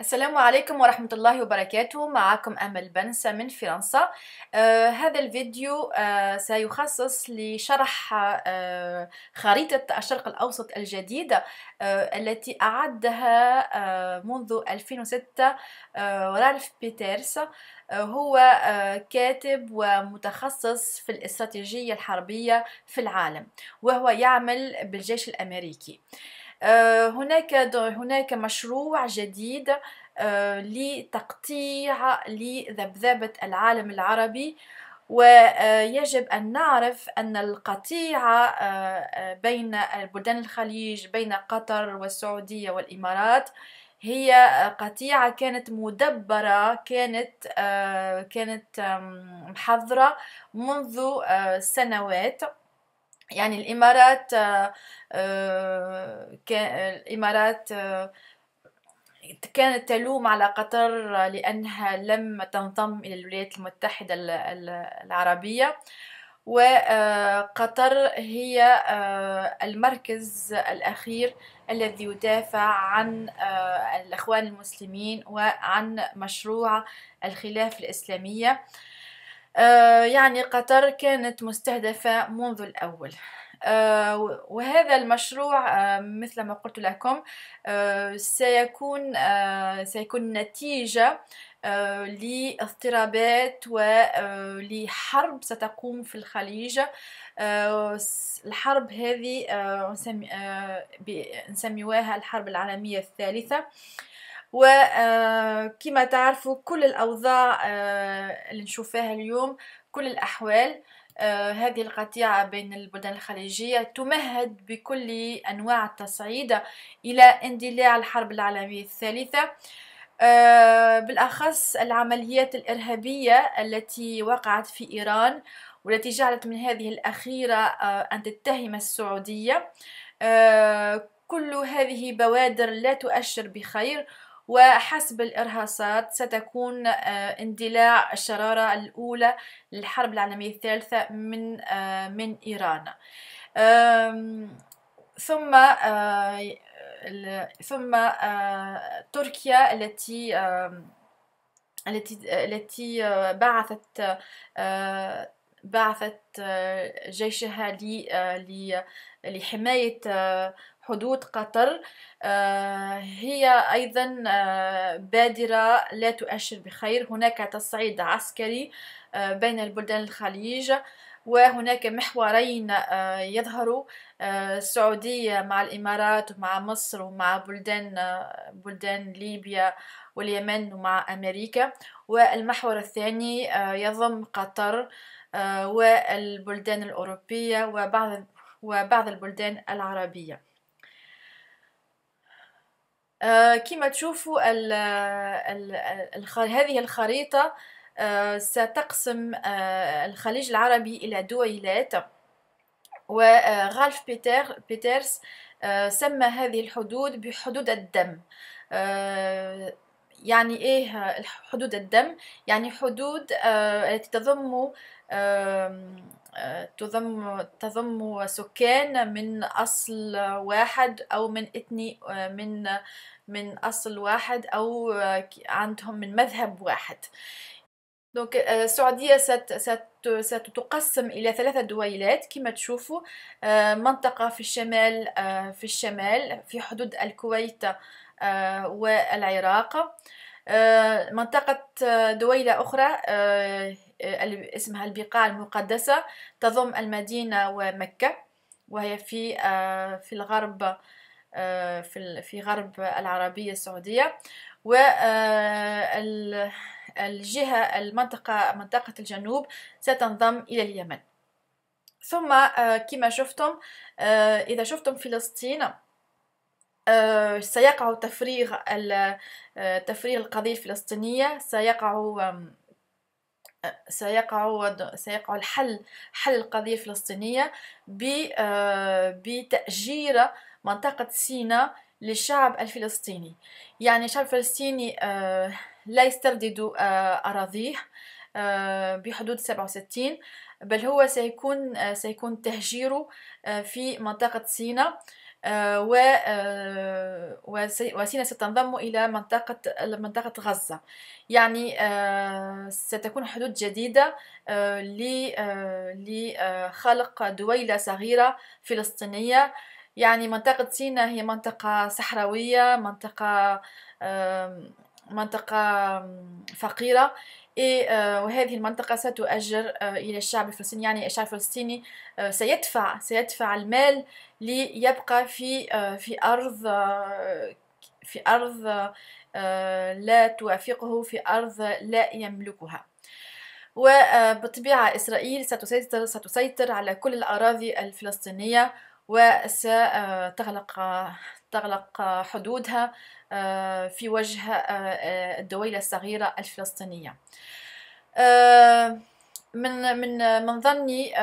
السلام عليكم ورحمة الله وبركاته معكم أمل بنسة من فرنسا آه هذا الفيديو آه سيخصص لشرح آه خريطة الشرق الأوسط الجديدة آه التي أعدها آه منذ 2006 آه رالف بيترس آه هو آه كاتب ومتخصص في الاستراتيجية الحربية في العالم وهو يعمل بالجيش الأمريكي آه آه، هناك هناك مشروع جديد آه، لتقطيع لذبذبة العالم العربي ويجب آه، أن نعرف أن القطيعة بين بلدان الخليج بين قطر والسعودية والإمارات هي قطيعة كانت مدبرة كانت كانت محظرة منذ سنوات يعني الامارات آه، آه، الامارات آه، كانت تلوم على قطر لانها لم تنضم الى الولايات المتحده العربيه وقطر هي المركز الأخير الذي يدافع عن الأخوان المسلمين وعن مشروع الخلافة الإسلامية آه، يعني قطر كانت مستهدفة منذ الأول آه، وهذا المشروع آه، مثل ما قلت لكم سيكون سيكون نتيجة لاضطرابات ولحرب ستقوم في الخليج الحرب هذه نسميها الحرب العالمية الثالثة وكما آه، تعرفوا كل الأوضاع آه، اللي نشوفها اليوم كل الأحوال آه، هذه القطيعة بين البلدان الخليجية تمهد بكل أنواع التصعيد إلى اندلاع الحرب العالمية الثالثة بالأخص العمليات الإرهابية التي وقعت في إيران والتي جعلت من هذه الأخيرة أن تتهم السعودية كل هذه بوادر لا تؤشر بخير وحسب الإرهاصات ستكون آه، اندلاع الشرارة الأولى للحرب العالمية الثالثة من آه، من إيران ثم آه، ثم تركيا التي التي التي بعثت بعثت آه، جيشها آه، آه، لحماية حدود قطر هي أيضا بادرة لا تؤشر بخير هناك تصعيد عسكري بين البلدان الخليج وهناك محورين يظهر السعودية مع الإمارات ومع مصر ومع بلدان بلدان ليبيا واليمن ومع أمريكا والمحور الثاني يضم قطر آه، والبلدان الأوروبية وبعض وبعض البلدان العربية آه، كما تشوفوا هذه الخريطة آه، ستقسم الخليج العربي إلى دويلات وغالف بيتر بيترس سمى هذه الحدود بحدود الدم يعني ايه حدود الدم يعني حدود التي تضم آه، تضم تضم سكان من أصل واحد أو من إثني آه، من من أصل واحد أو آه، عندهم من مذهب واحد دونك السعوديه ست ست ستتقسم الى ثلاثه دويلات كما تشوفوا منطقه في الشمال في الشمال في حدود الكويت والعراق منطقه دويله اخرى آه، اسمها البقاع المقدسة تضم المدينة ومكة وهي في آه، في الغرب آه، في في غرب العربية السعودية والجهة المنطقة منطقة الجنوب ستنضم إلى اليمن ثم كما شفتم إذا شفتم فلسطين سيقع تفريغ تفريغ القضية الفلسطينية سيقع سيقع سيقع الحل حل القضية الفلسطينية آه، بتأجير منطقة سيناء للشعب الفلسطيني يعني الشعب الفلسطيني آه، لا يستردد آه، أراضيه بحدود 67 بل هو سيكون سيكون تهجيره في منطقة سيناء آه، و آه، وسينا ستنضم إلى منطقة منطقة غزة يعني آه، ستكون حدود جديدة لخلق دويلة صغيرة فلسطينية يعني منطقة سينا هي منطقة صحراوية منطقة منطقة فقيرة آه، وهذه المنطقة ستؤجر آه، إلى الشعب الفلسطيني يعني الشعب الفلسطيني آه، سيدفع سيدفع المال ليبقى في في أرض في أرض لا توافقه في أرض لا يملكها وبالطبيعة إسرائيل ستسيطر, ستسيطر على كل الأراضي الفلسطينية وستغلق تغلق حدودها آه، في وجه آه، آه، الدويلة الصغيرة الفلسطينية من من من ظني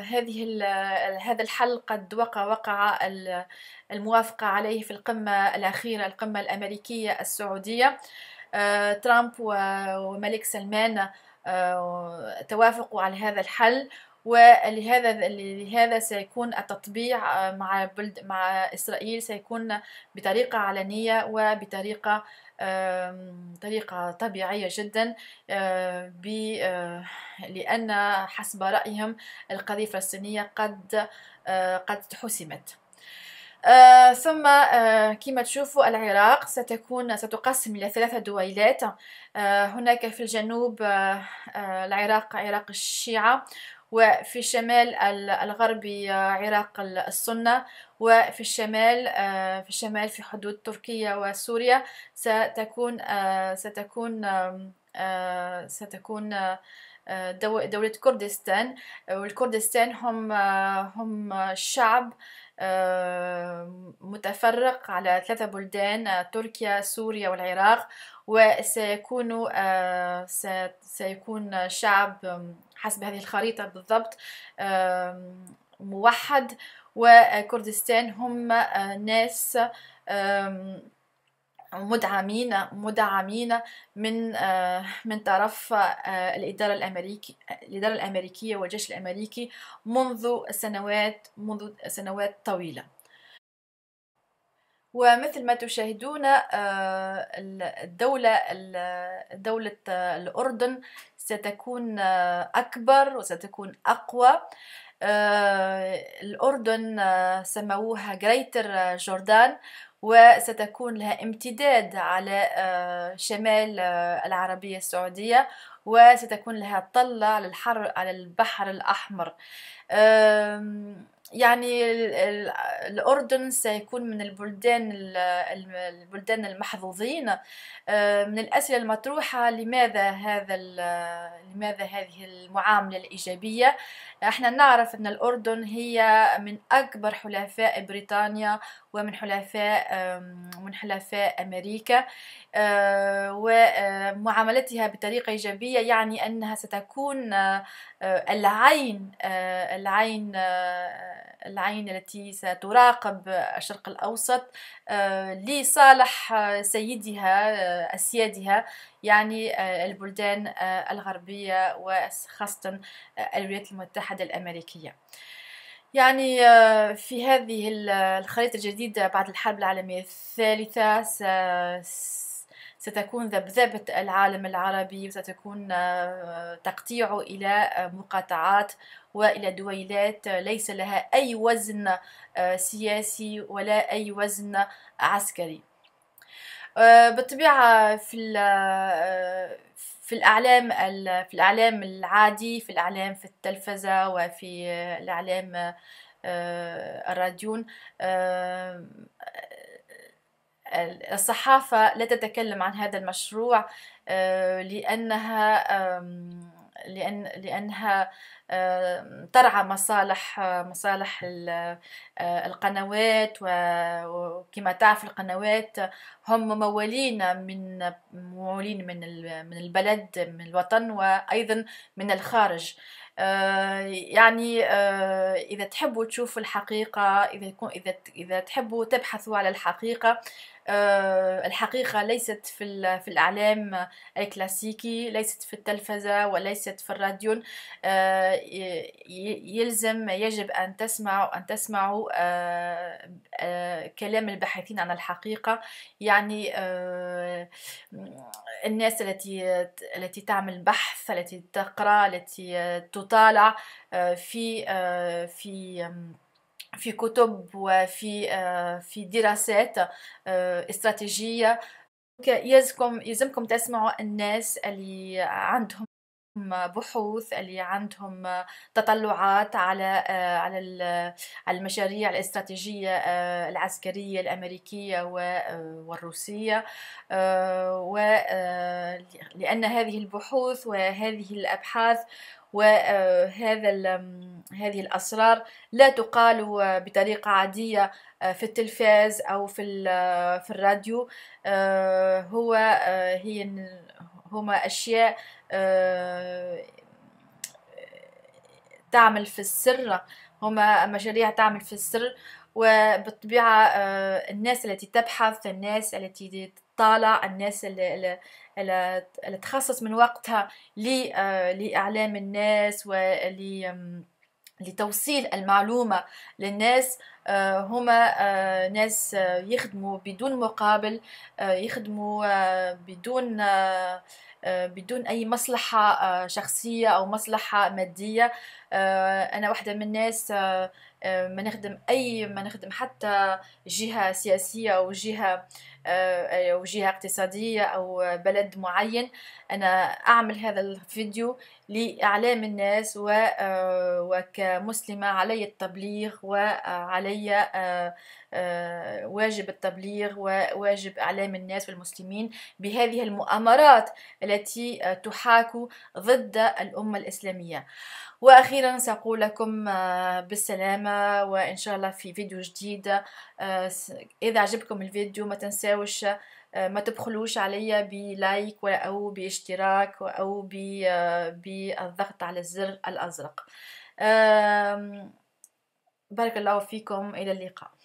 هذه هذا الحل قد وقع وقع الموافقة عليه في القمة الأخيرة القمة الأمريكية السعودية ترامب وملك سلمان توافقوا على هذا الحل ولهذا لهذا سيكون التطبيع آه، مع بلد مع إسرائيل سيكون بطريقة علنية وبطريقة طريقة طبيعية جدا آه، آه، لأن حسب رأيهم القضية الفلسطينية قد قد حسمت آه ثم آه كما تشوفوا العراق ستكون ستقسم إلى ثلاثة دويلات آه هناك في الجنوب العراق عراق الشيعة وفي الشمال الغربي آه، عراق السنة وفي الشمال آه، في الشمال في حدود تركيا وسوريا ستكون آه، ستكون ستكون دولة كردستان والكردستان هم هم شعب متفرق على ثلاثة بلدان تركيا سوريا والعراق وسيكون سيكون شعب حسب هذه الخريطة بالضبط موحد وكردستان هم آه، ناس مدعمين مدعمين من آه، من طرف آه، الاداره الامريكي الاداره الامريكيه والجيش الامريكي منذ سنوات منذ سنوات طويله ومثل ما تشاهدون الدولة دولة الأردن ستكون آه، أكبر وستكون أقوى آه، الأردن آه، سموها جريتر جوردان وستكون لها امتداد على شمال العربية السعودية وستكون لها طلة على على البحر الأحمر يعني الأردن سيكون من البلدان البلدان المحظوظين آه، من الأسئلة المطروحة لماذا هذا لماذا هذه المعاملة الإيجابية احنا نعرف أن الأردن هي من أكبر حلفاء بريطانيا ومن حلفاء من حلفاء أمريكا آه، ومعاملتها بطريقة إيجابية يعني أنها ستكون آه، العين العين العين التي ستراقب الشرق الأوسط آه، لصالح آه، سيدها آه، أسيادها يعني البلدان الغربية وخاصة الولايات المتحدة الأمريكية يعني في هذه الخريطة الجديدة بعد الحرب العالمية الثالثة ستكون ذبذبة العالم العربي وستكون آه، تقطيعه إلى آه، مقاطعات والى دويلات ليس لها اي وزن آه، سياسي ولا اي وزن عسكري بالطبيعه في في الاعلام في الاعلام العادي في الاعلام في التلفزه وفي الاعلام الراديون الصحافة لا تتكلم عن هذا المشروع آه، لأنها لأن لأنها ترعى مصالح مصالح آه، القنوات وكما تعرف القنوات هم ممولين من ممولين من من البلد من الوطن وأيضا من الخارج آه، يعني إذا تحبوا تشوفوا الحقيقة إذا إذا إذا تحبوا تبحثوا على الحقيقة آه، الحقيقة ليست في, في الإعلام الكلاسيكي ليست في التلفزة وليست في الراديو آه، يلزم يجب أن تسمعوا أن تسمعوا آه، كلام الباحثين عن الحقيقة يعني الناس التي التي تعمل بحث التي تقرأ التي تطالع في في في كتب وفي آه، في دراسات آه، استراتيجيه يلزمكم يلزمكم تسمعوا الناس اللي عندهم بحوث اللي عندهم تطلعات على آه، على على المشاريع الاستراتيجيه العسكريه الامريكيه والروسيه ولان هذه البحوث وهذه الابحاث وهذا هذه الأسرار لا تقال بطريقة عادية آه، في التلفاز أو في آه، في الراديو آه، هو هي هما أشياء تعمل في السر هما مشاريع تعمل في السر وبالطبيعة الناس التي تبحث الناس التي الطالة الناس اللي, اللي اللي تخصص من وقتها آه، لإعلام الناس ول لتوصيل المعلومة للناس آه، هما آه، ناس يخدموا بدون مقابل يخدموا بدون بدون أي مصلحة شخصية أو مصلحة مادية أنا واحدة من الناس ما نخدم أي ما نخدم حتى جهة سياسية أو جهة آه، آه، أو جهة اقتصادية أو آه، بلد معين أنا أعمل هذا الفيديو لإعلام الناس وكمسلمة علي التبليغ وعلي واجب التبليغ وواجب إعلام الناس والمسلمين بهذه المؤامرات التي تحاك ضد الأمة الإسلامية وأخيرا سأقول لكم بالسلامة وإن شاء الله في فيديو جديد إذا عجبكم الفيديو ما تنسوا تنساوش آه، ما تبخلوش عليا بلايك او باشتراك او آه، بالضغط على الزر الازرق بارك الله فيكم الى اللقاء